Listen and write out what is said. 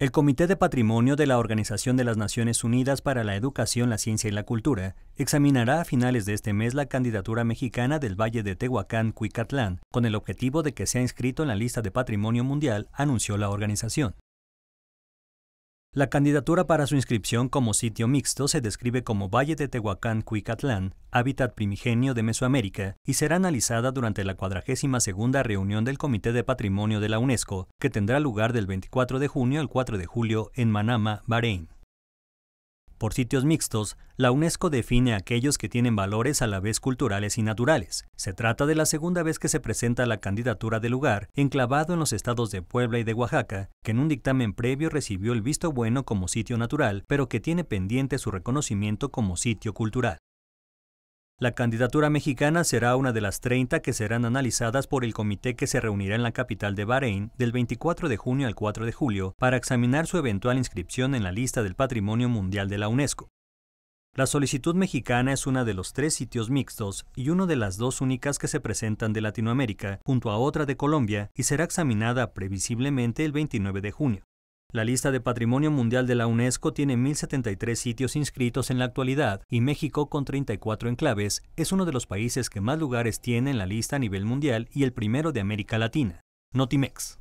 El Comité de Patrimonio de la Organización de las Naciones Unidas para la Educación, la Ciencia y la Cultura examinará a finales de este mes la candidatura mexicana del Valle de Tehuacán, Cuicatlán, con el objetivo de que sea inscrito en la lista de Patrimonio Mundial, anunció la organización. La candidatura para su inscripción como sitio mixto se describe como Valle de Tehuacán Cuicatlán, hábitat primigenio de Mesoamérica, y será analizada durante la 42 reunión del Comité de Patrimonio de la UNESCO, que tendrá lugar del 24 de junio al 4 de julio en Manama, Bahrein. Por sitios mixtos, la UNESCO define aquellos que tienen valores a la vez culturales y naturales. Se trata de la segunda vez que se presenta la candidatura del lugar, enclavado en los estados de Puebla y de Oaxaca, que en un dictamen previo recibió el visto bueno como sitio natural, pero que tiene pendiente su reconocimiento como sitio cultural. La candidatura mexicana será una de las 30 que serán analizadas por el comité que se reunirá en la capital de Bahrein del 24 de junio al 4 de julio para examinar su eventual inscripción en la lista del Patrimonio Mundial de la UNESCO. La solicitud mexicana es una de los tres sitios mixtos y una de las dos únicas que se presentan de Latinoamérica, junto a otra de Colombia, y será examinada previsiblemente el 29 de junio. La lista de Patrimonio Mundial de la UNESCO tiene 1.073 sitios inscritos en la actualidad y México, con 34 enclaves, es uno de los países que más lugares tiene en la lista a nivel mundial y el primero de América Latina. Notimex.